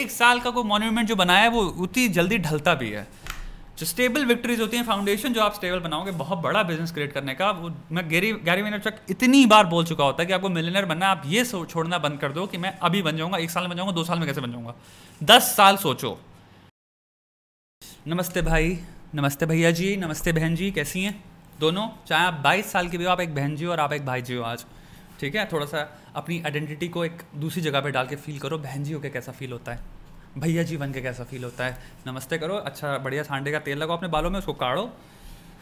एक साल का कोई मोन्यूमेंट जो बनाया है वो उतनी जल्दी ढलता भी है जो स्टेबल विक्ट्रीज होती हैं फाउंडेशन जो आप स्टेबल बनाओगे बहुत बड़ा बिजनेस क्रिएट करने का वो मैं गैरी गैरी चक इतनी बार बोल चुका होता है कि आपको मिलेनर बनना आप ये छोड़ना बंद कर दो कि मैं अभी बन जाऊंगा एक साल में बन जाऊंगा दो साल में कैसे बन जाऊंगा दस साल सोचो नमस्ते भाई नमस्ते भैया जी नमस्ते बहन जी कैसी हैं दोनों चाहे आप बाईस साल की भी हो आप एक बहन जी हो और आप एक भाई जी हो आज ठीक है थोड़ा सा अपनी आइडेंटिटी को एक दूसरी जगह पे डाल के फील करो बहन जी होकर कैसा फील होता है भैया जी बन के कैसा फील होता है नमस्ते करो अच्छा बढ़िया सांडे का तेल लगाओ अपने बालों में उसको काढ़ो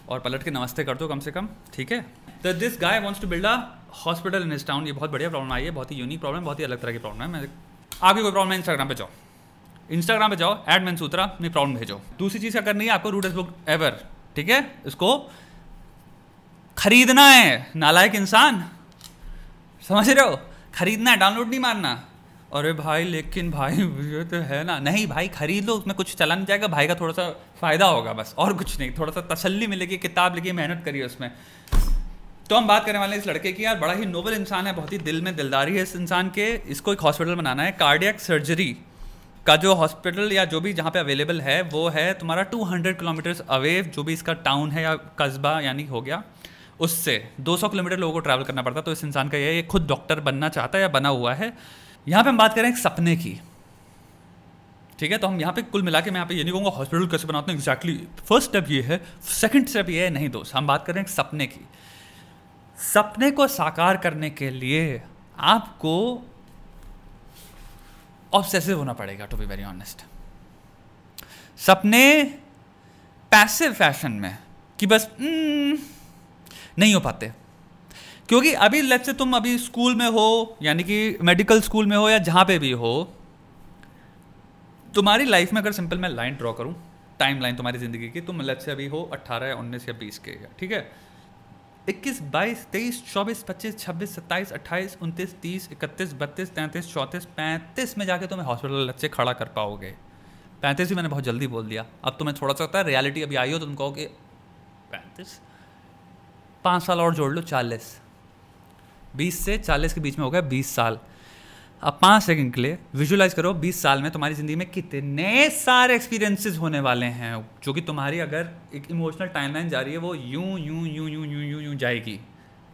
और पलट के नमस्ते कर दो कम से कम ठीक है तो this guy wants to build a hospital in इस टाउन ये बहुत बढ़िया प्रॉब्लम आई है बहुत ही यूनिक प्रॉब्लम बहुत ही अलग तरह की प्रॉब्लम है मैं आपकी कोई प्रॉब्लम है इंस्टाग्राम पर जाओ इंस्टाग्राम पे जाओ एड मैन सूत्रा में प्रॉब्लम भेजो दूसरी चीज़ क्या करनी है आपको रूटेस्ट बुक एवर ठीक है इसको खरीदना है नालायक इंसान समझ रहे हो खरीदना है डाउनलोड नहीं मारना अरे भाई लेकिन भाई ये तो है ना नहीं भाई खरीद लो उसमें कुछ चला नहीं जाएगा भाई का थोड़ा सा फ़ायदा होगा बस और कुछ नहीं थोड़ा सा तसल्ली मिलेगी किताब लिखी मेहनत करिए उसमें तो हम बात करने वाले हैं इस लड़के की यार बड़ा ही नोबल इंसान है बहुत ही दिल में दिलदारी है इस इंसान के इसको एक हॉस्पिटल बनाना है कार्डियक सर्जरी का जो हॉस्पिटल या जो भी जहाँ पे अवेलेबल है वो है तुम्हारा 200 किलोमीटर्स अवे जो भी इसका टाउन है या कस्बा यानी हो गया उससे 200 किलोमीटर लोगों को ट्रैवल करना पड़ता तो इस इंसान का यह खुद डॉक्टर बनना चाहता है या बना हुआ है यहाँ पे हम बात करें एक सपने की ठीक है तो हम यहाँ पे कुल मिला के मैं यहाँ पे ये नहीं कहूँगा हॉस्पिटल कैसे बनाते हैं एग्जैक्टली फर्स्ट स्टेप ये है सेकंड स्टेप ये है नहीं दोस्त हम बात करें एक सपने की सपने को साकार करने के लिए आपको ऑब्सेसिव होना पड़ेगा टू बी वेरी ऑनेस्ट सपने पैसिव फैशन में कि बस mm, नहीं हो पाते क्योंकि अभी लेट से तुम अभी स्कूल में हो यानी कि मेडिकल स्कूल में हो या जहां पे भी हो तुम्हारी लाइफ में अगर सिंपल मैं लाइन ड्रॉ करूं टाइम लाइन तुम्हारी ज़िंदगी की तुम लेट से अभी हो अट्ठारह या उन्नीस या बीस के ठीक है इक्कीस बाईस तेईस चौबीस पच्चीस छब्बीस सत्ताईस अट्ठाईस उनतीस तीस इकतीस बत्तीस तैंतीस चौंतीस पैंतीस में जाके तुम्हें हॉस्पिटल लग से खड़ा कर पाओगे पैंतीस भी मैंने बहुत जल्दी बोल दिया अब तुम्हें थोड़ा सा होता है रियलिटी अभी आई हो तो तुम कहो कि पैंतीस पाँच साल और जोड़ लो चालीस बीस से चालीस के बीच में हो गया बीस साल अब पाँच सेकंड के लिए विजुलाइज करो बीस साल में तुम्हारी ज़िंदगी में कितने सारे एक्सपीरियंसेस होने वाले हैं जो कि तुम्हारी अगर एक इमोशनल टाइमलाइन जा रही है वो यूं यूं यूं यूं यूं यूं यूं जाएगी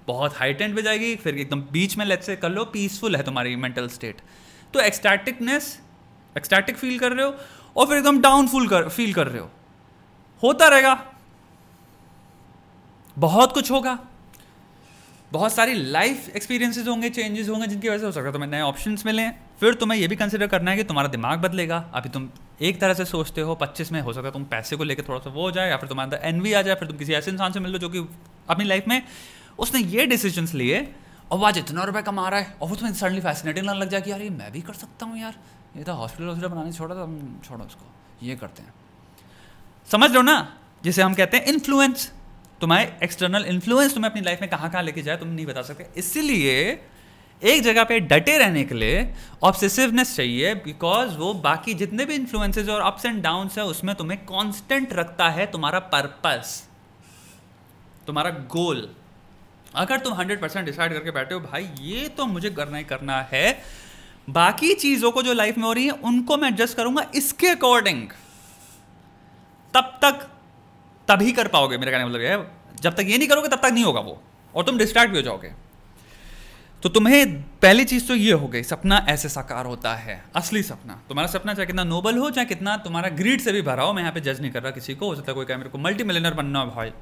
बहुत हाई टेंट पे जाएगी फिर एकदम बीच में लेट से कर लो पीसफुल है तुम्हारी मेंटल स्टेट तो एक्सटैटिकनेस एक्सटैटिक फील कर रहे हो और फिर एकदम डाउनफुल कर फील कर रहे हो होता रहेगा बहुत कुछ होगा बहुत सारी लाइफ एक्सपीरियंसेस होंगे चेंजेस होंगे जिनकी वजह से हो सकता है तुम्हें नए ऑप्शंस मिले फिर तुम्हें यह भी कंसिडर करना है कि तुम्हारा दिमाग बदलेगा अभी तुम एक तरह से सोचते हो पच्चीस में हो सकता है तुम पैसे को लेकर थोड़ा सा वो हो जाए या फिर तुम्हारे अंदर एनवी आ जाए फिर तुम किसी ऐसे इंसान से मिल लो जो कि अपनी लाइफ में उसने ये डिसीजन लिए और वो आज इतना रुपये कमा रहा है और वो तुम्हें सडनली फैसिनेटिंग लग जाए कि यार ये मैं भी कर सकता हूँ यार ये तो हॉस्पिटल वॉस्पिटल बनाने छोड़ा था हम छोड़ो उसको ये करते हैं समझ लो ना जिसे हम कहते हैं इन्फ्लुएंस तुम्हारे एक्सटर्नल इन्फ्लुएंस तुम्हें अपनी लाइफ में कहाँ कहाँ लेके जाए तुम नहीं बता सकते इसीलिए एक जगह पे डटे रहने के लिए ऑब्सेसिवनेस चाहिए बिकॉज वो बाकी जितने भी इन्फ्लुएंसेज और अप्स एंड डाउन है उसमें तुम्हें कॉन्स्टेंट रखता है तुम्हारा पर्पस तुम्हारा गोल अगर तुम हंड्रेड परसेंट डिसाइड करके बैठे हो भाई ये तो मुझे करना ही करना है बाकी चीज़ों को जो लाइफ में हो रही है उनको मैं एडजस्ट करूंगा इसके अकॉर्डिंग तब तक तभी कर पाओगे मेरा कहने मतलब यह जब तक ये नहीं करोगे तब तक नहीं होगा वो और तुम डिस्ट्रैक्ट भी हो जाओगे तो तुम्हें पहली चीज़ तो ये हो गई सपना ऐसे साकार होता है असली सपना तुम्हारा सपना चाहे कितना नोबल हो चाहे कितना तुम्हारा ग्रीड से भी भरा हो मैं यहाँ पे जज नहीं कर रहा किसी को हो सकता कोई कहे मेरे को मल्टी मिलियनर बनना है भाई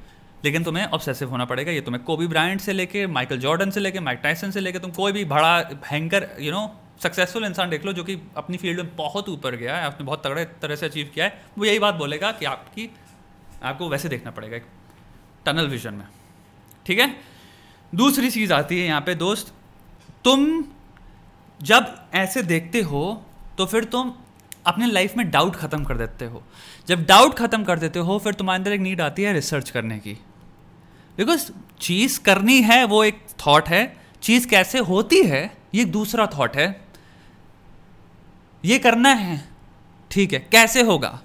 लेकिन तुम्हें ऑब्सेसिव होना पड़ेगा ये तुम्हें कोबी ब्रांड से लेके माइकल जॉर्डन से लेके माइक टाइसन से लेके तुम कोई भी बड़ा भयंकर यू नो सक्सेसफुल इंसान देख लो जो कि अपनी फील्ड में बहुत ऊपर गया है आपने बहुत तगड़े तरह से अचीव किया है वो यही बात बोलेगा कि आपकी आपको वैसे देखना पड़ेगा एक टनल विजन में ठीक है दूसरी चीज़ आती है यहाँ पे दोस्त तुम जब ऐसे देखते हो तो फिर तुम अपने लाइफ में डाउट ख़त्म कर देते हो जब डाउट ख़त्म कर देते हो फिर तुम्हारे अंदर एक नीड आती है रिसर्च करने की बिकॉज चीज़ करनी है वो एक थॉट है चीज़ कैसे होती है ये एक दूसरा थॉट है ये करना है ठीक है कैसे होगा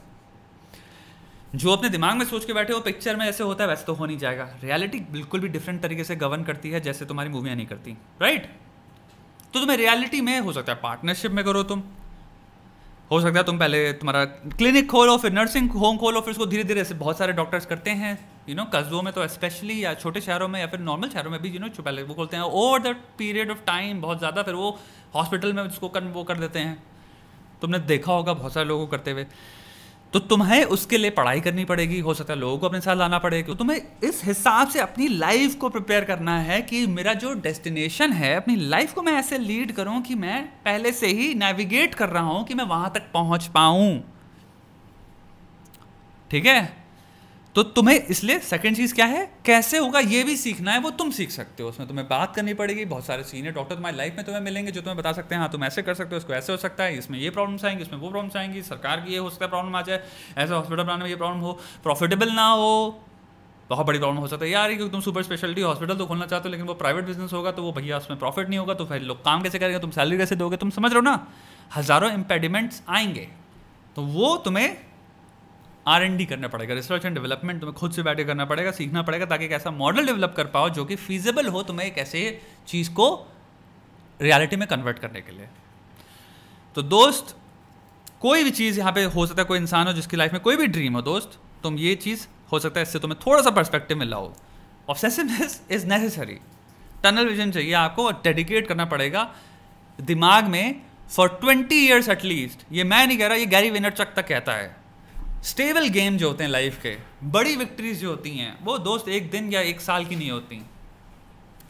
जो अपने दिमाग में सोच के बैठे हो पिक्चर में जैसे होता है वैसे तो हो नहीं जाएगा रियलिटी बिल्कुल भी डिफरेंट तरीके से गवर्न करती है जैसे तुम्हारी मूवियाँ नहीं करती राइट तो तुम्हें रियलिटी में हो सकता है पार्टनरशिप में करो तुम हो सकता है तुम पहले तुम्हारा क्लिनिक खोलो फिर नर्सिंग होम खोलो फिर उसको धीरे धीरे ऐसे बहुत सारे डॉक्टर्स करते हैं यू नो कस्बों में तो स्पेशली या छोटे शहरों में या फिर नॉर्मल शहरों में भी यू नो पहले वो खोलते हैं over the period of time बहुत ज़्यादा फिर वो हॉस्पिटल में उसको कर वो कर देते हैं तुमने देखा होगा बहुत सारे लोगों को करते हुए तो तुम्हें उसके लिए पढ़ाई करनी पड़ेगी हो सकता है लोगों को अपने साथ लाना पड़ेगा तो तुम्हें इस हिसाब से अपनी लाइफ को प्रिपेयर करना है कि मेरा जो डेस्टिनेशन है अपनी लाइफ को मैं ऐसे लीड करूं कि मैं पहले से ही नेविगेट कर रहा हूं कि मैं वहां तक पहुंच पाऊं ठीक है तो तुम्हें इसलिए सेकंड चीज़ क्या है कैसे होगा ये भी सीखना है वो तुम सीख सकते हो उसमें तुम्हें बात करनी पड़ेगी बहुत सारे सीनियर डॉक्टर तुम्हारी लाइफ में तुम्हें मिलेंगे जो तुम्हें बता सकते हैं हाँ तुम ऐसे कर सकते हो इसको ऐसे हो सकता है इसमें ये प्रॉब्लम्स आएंगी इसमें वो प्रॉब्लम्स आएंगी सरकार की ये हो सकता है प्रॉब्लम आ जाए ऐसे हॉस्पिटल बनाने में ये प्रॉब्लम हो प्रॉफिटेबल ना हो बहुत बड़ी प्रॉब्लम हो सकता है यार क्योंकि तुम सुपर स्पेशलिटी हॉस्पिटल तो खोलना चाहते हो लेकिन वो प्राइवेट बिजनेस होगा तो वो भैया उसमें प्रॉफिट नहीं होगा तो फिर लोग काम कैसे करेंगे तुम सैलरी कैसे दोगे तुम समझ रहे हो ना हज़ारों इम्पेडिमेंट्स आएंगे तो वो तुम्हें आर एन डी करना पड़ेगा रिसर्च एंड डेवलपमेंट तुम्हें खुद से बैठे करना पड़ेगा सीखना पड़ेगा ताकि एक ऐसा मॉडल डेवलप कर पाओ जो कि फीजेबल हो तुम्हें एक ऐसे चीज़ को रियलिटी में कन्वर्ट करने के लिए तो दोस्त कोई भी चीज़ यहाँ पे हो सकता है कोई इंसान हो जिसकी लाइफ में कोई भी ड्रीम हो दोस्त तुम ये चीज़ हो सकता है इससे तुम्हें थोड़ा सा परस्पेक्टिव मिला हो obsessiveness is necessary tunnel vision चाहिए आपको और डेडिकेट करना पड़ेगा दिमाग में फॉर ट्वेंटी ईयर्स एटलीस्ट ये मैं नहीं कह रहा ये गैरी विनर तक कहता है स्टेबल गेम जो होते हैं लाइफ के बड़ी विक्ट्रीज जो होती हैं वो दोस्त एक दिन या एक साल की नहीं होती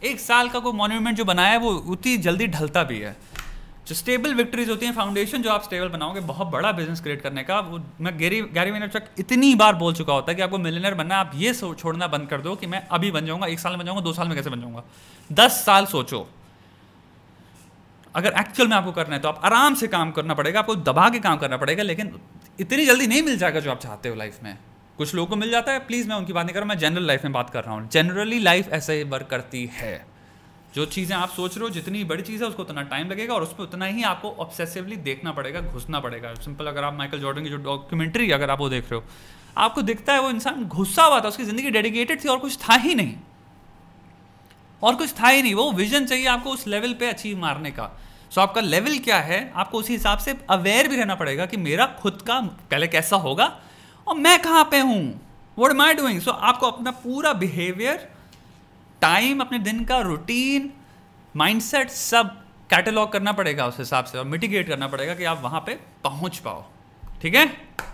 एक साल का कोई मॉन्यूमेंट जो बनाया है वो उतनी जल्दी ढलता भी है जो स्टेबल विक्ट्रीज होती हैं फाउंडेशन जो आप स्टेबल बनाओगे बहुत बड़ा बिजनेस क्रिएट करने का वो मैं गैरी गैरी चक इतनी बार बोल चुका होता है कि आपको मिलीनर बनना आप ये छोड़ना बंद कर दो कि मैं अभी बन जाऊंगा एक साल में बन जाऊंगा दो साल में कैसे बन जाऊंगा दस साल सोचो अगर एक्चुअल में आपको करना है तो आप आराम से काम करना पड़ेगा आपको दबा के काम करना पड़ेगा लेकिन इतनी जल्दी नहीं मिल जाएगा जो आप चाहते हो लाइफ में कुछ लोगों को मिल जाता है प्लीज़ मैं उनकी बात नहीं कर रहा मैं जनरल लाइफ में बात कर रहा हूँ जनरली लाइफ ऐसे ही वर्क करती है जो चीज़ें आप सोच रहे हो जितनी बड़ी चीज़ है उसको उतना टाइम लगेगा और उस पर उतना ही आपको ऑब्सेसिवली देखना पड़ेगा घुसना पड़ेगा सिंपल अगर आप माइकल जॉर्डन की जो डॉक्यूमेंट्री अगर आप वो देख रहे हो आपको दिखता है वो इंसान घुस्सा हुआ था उसकी ज़िंदगी डेडिकेटेड थी और कुछ था ही नहीं और कुछ था ही नहीं वो विजन चाहिए आपको उस लेवल पे अचीव मारने का सो आपका लेवल क्या है आपको उसी हिसाब से अवेयर भी रहना पड़ेगा कि मेरा खुद का पहले कैसा होगा और मैं कहाँ पे हूँ what am I doing so आपको अपना पूरा बिहेवियर टाइम अपने दिन का रूटीन माइंडसेट सब कैटलॉग करना पड़ेगा उस हिसाब से और मिटिगेट करना पड़ेगा कि आप वहाँ पे पहुँच पाओ ठीक है